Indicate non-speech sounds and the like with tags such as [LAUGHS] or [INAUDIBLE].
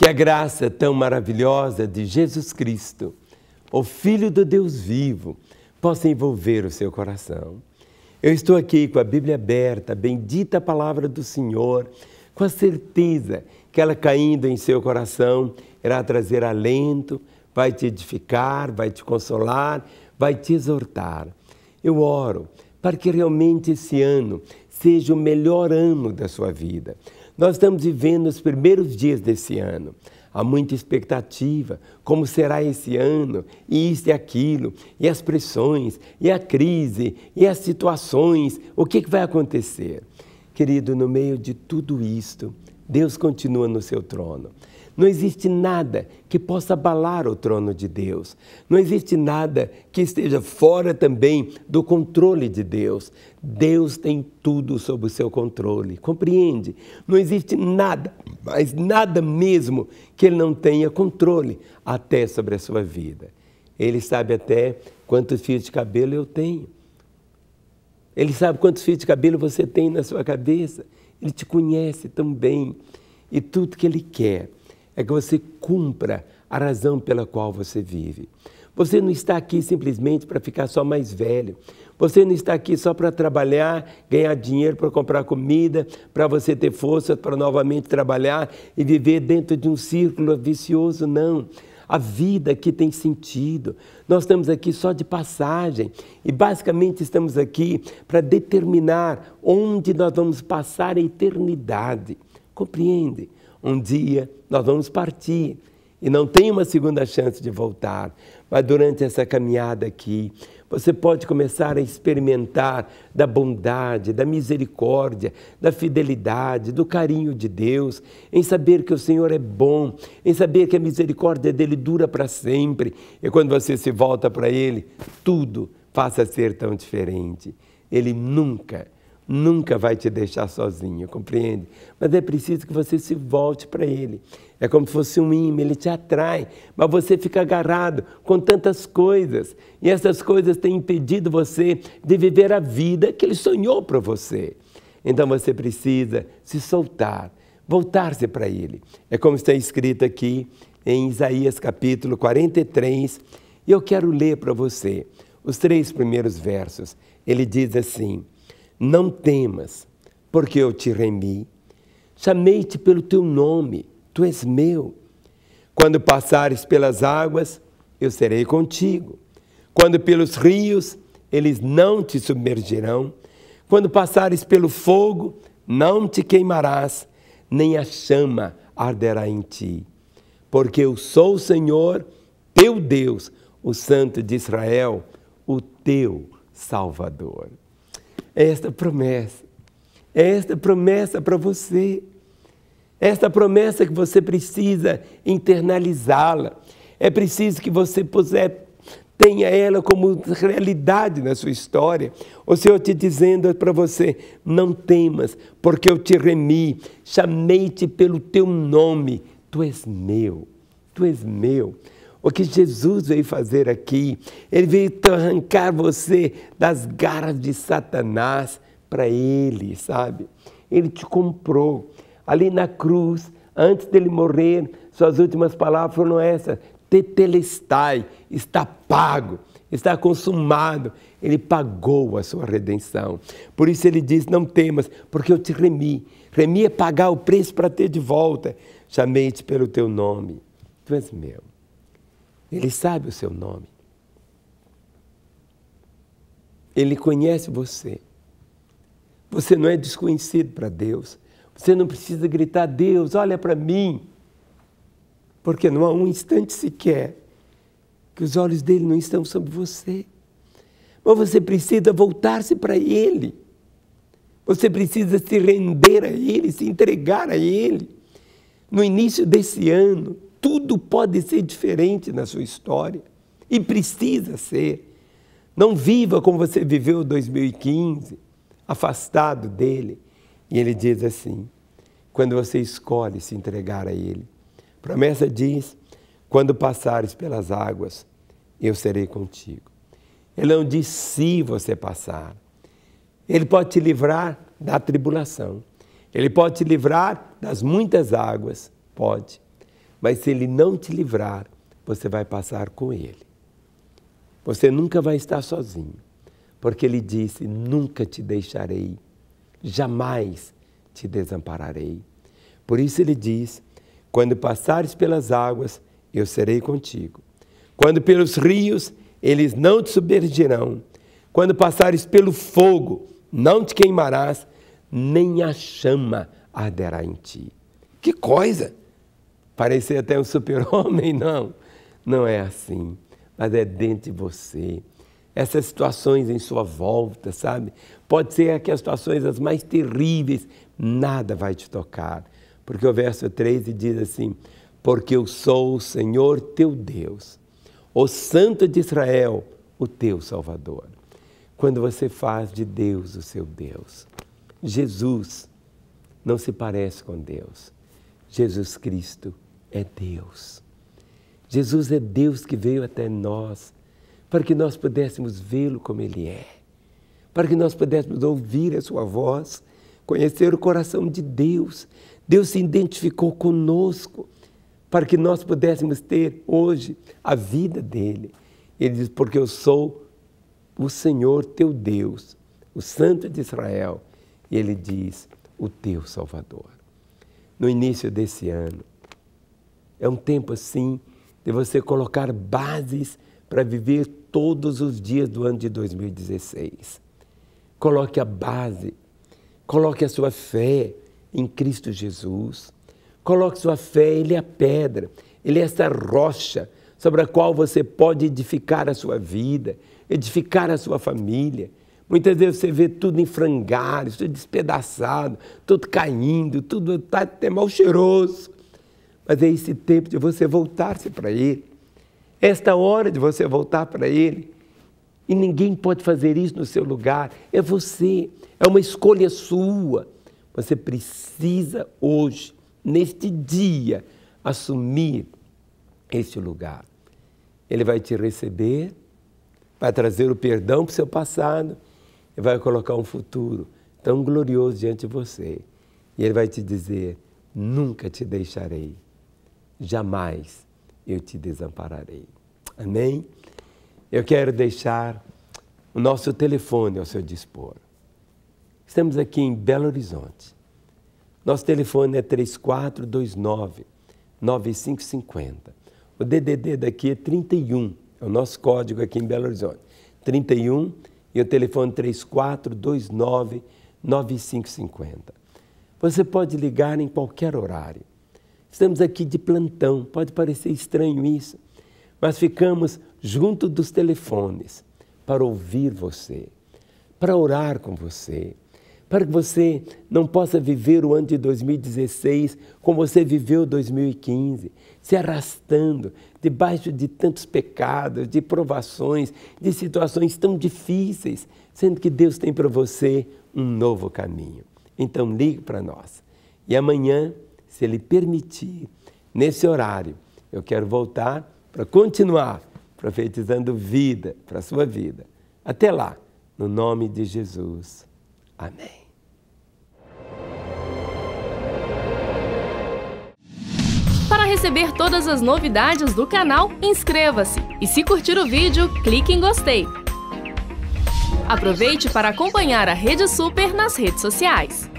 que a graça tão maravilhosa de Jesus Cristo, o Filho do Deus vivo, possa envolver o seu coração. Eu estou aqui com a Bíblia aberta, a bendita palavra do Senhor, com a certeza que ela caindo em seu coração irá trazer alento, vai te edificar, vai te consolar, vai te exortar. Eu oro para que realmente esse ano seja o melhor ano da sua vida. Nós estamos vivendo os primeiros dias desse ano. Há muita expectativa, como será esse ano, e isso e aquilo, e as pressões, e a crise, e as situações, o que, é que vai acontecer? Querido, no meio de tudo isto, Deus continua no seu trono. Não existe nada que possa abalar o trono de Deus. Não existe nada que esteja fora também do controle de Deus. Deus tem tudo sob o seu controle. Compreende? Não existe nada, mas nada mesmo que ele não tenha controle até sobre a sua vida. Ele sabe até quantos fios de cabelo eu tenho. Ele sabe quantos fios de cabelo você tem na sua cabeça. Ele te conhece tão bem. E tudo que ele quer é que você cumpra a razão pela qual você vive. Você não está aqui simplesmente para ficar só mais velho. Você não está aqui só para trabalhar, ganhar dinheiro para comprar comida, para você ter força para novamente trabalhar e viver dentro de um círculo vicioso, não. A vida aqui tem sentido. Nós estamos aqui só de passagem e basicamente estamos aqui para determinar onde nós vamos passar a eternidade. Compreende? um dia nós vamos partir e não tem uma segunda chance de voltar. Mas durante essa caminhada aqui, você pode começar a experimentar da bondade, da misericórdia, da fidelidade, do carinho de Deus, em saber que o Senhor é bom, em saber que a misericórdia dele dura para sempre. E quando você se volta para ele, tudo passa a ser tão diferente. Ele nunca nunca vai te deixar sozinho, compreende? Mas é preciso que você se volte para Ele. É como se fosse um ímã, ele te atrai, mas você fica agarrado com tantas coisas. E essas coisas têm impedido você de viver a vida que Ele sonhou para você. Então você precisa se soltar, voltar-se para Ele. É como está escrito aqui em Isaías capítulo 43, e eu quero ler para você os três primeiros versos. Ele diz assim. Não temas, porque eu te remi. Chamei-te pelo teu nome, tu és meu. Quando passares pelas águas, eu serei contigo. Quando pelos rios, eles não te submergirão. Quando passares pelo fogo, não te queimarás, nem a chama arderá em ti. Porque eu sou o Senhor, teu Deus, o Santo de Israel, o teu Salvador. É esta promessa. É esta promessa para você. É esta promessa que você precisa internalizá-la. É preciso que você puser, tenha ela como realidade na sua história. O Senhor te dizendo para você: não temas, porque eu te remi, chamei-te pelo teu nome, tu és meu, tu és meu. O que Jesus veio fazer aqui? Ele veio arrancar você das garras de Satanás para Ele, sabe? Ele te comprou. Ali na cruz, antes dele morrer, suas últimas palavras foram essas: Tetelestai, está pago, está consumado. Ele pagou a sua redenção. Por isso ele diz: Não temas, porque eu te remi. Remi é pagar o preço para ter de volta. Chamei-te pelo teu nome. Tu és meu. Ele sabe o seu nome. Ele conhece você. Você não é desconhecido para Deus. Você não precisa gritar: Deus, olha para mim. Porque não há um instante sequer que os olhos dele não estão sobre você. Mas você precisa voltar-se para ele. Você precisa se render a ele, se entregar a ele. No início desse ano, tudo pode ser diferente na sua história e precisa ser. Não viva como você viveu 2015, afastado dele. E ele diz assim: quando você escolhe se entregar a ele. promessa diz: quando passares pelas águas, eu serei contigo. Ele é não diz se você passar. Ele pode te livrar da tribulação. Ele pode te livrar das muitas águas. Pode. Mas se ele não te livrar, você vai passar com ele. Você nunca vai estar sozinho, porque ele disse: Nunca te deixarei, jamais te desampararei. Por isso ele diz: Quando passares pelas águas, eu serei contigo. Quando pelos rios, eles não te submergirão. Quando passares pelo fogo, não te queimarás, nem a chama arderá em ti. Que coisa! parecer até um super-homem, [LAUGHS] não. Não é assim. Mas é dentro de você. Essas situações em sua volta, sabe? Pode ser que as situações as mais terríveis, nada vai te tocar. Porque o verso 13 diz assim: Porque eu sou o Senhor teu Deus, o Santo de Israel, o teu Salvador. Quando você faz de Deus o seu Deus, Jesus não se parece com Deus. Jesus Cristo é Deus. Jesus é Deus que veio até nós para que nós pudéssemos vê-lo como ele é, para que nós pudéssemos ouvir a sua voz, conhecer o coração de Deus. Deus se identificou conosco para que nós pudéssemos ter hoje a vida dele. Ele diz: Porque eu sou o Senhor teu Deus, o Santo de Israel. E ele diz: O teu Salvador. No início desse ano, é um tempo assim de você colocar bases para viver todos os dias do ano de 2016. Coloque a base, coloque a sua fé em Cristo Jesus. Coloque sua fé, Ele é a pedra, Ele é essa rocha sobre a qual você pode edificar a sua vida, edificar a sua família. Muitas vezes você vê tudo em frangalhos, tudo despedaçado, tudo caindo, tudo está até mal cheiroso. Mas é esse tempo de você voltar-se para Ele, esta hora de você voltar para Ele. E ninguém pode fazer isso no seu lugar. É você, é uma escolha sua. Você precisa hoje, neste dia, assumir este lugar. Ele vai te receber, vai trazer o perdão para o seu passado e vai colocar um futuro tão glorioso diante de você. E ele vai te dizer: nunca te deixarei jamais eu te desampararei. Amém? Eu quero deixar o nosso telefone ao seu dispor. Estamos aqui em Belo Horizonte. Nosso telefone é 3429 9550. O DDD daqui é 31, é o nosso código aqui em Belo Horizonte. 31 e o telefone 3429 9550. Você pode ligar em qualquer horário. Estamos aqui de plantão, pode parecer estranho isso, mas ficamos junto dos telefones para ouvir você, para orar com você, para que você não possa viver o ano de 2016 como você viveu 2015, se arrastando debaixo de tantos pecados, de provações, de situações tão difíceis, sendo que Deus tem para você um novo caminho. Então ligue para nós. E amanhã se ele permitir, nesse horário, eu quero voltar para continuar profetizando vida para a sua vida. Até lá, no nome de Jesus. Amém. Para receber todas as novidades do canal, inscreva-se e se curtir o vídeo, clique em gostei. Aproveite para acompanhar a Rede Super nas redes sociais.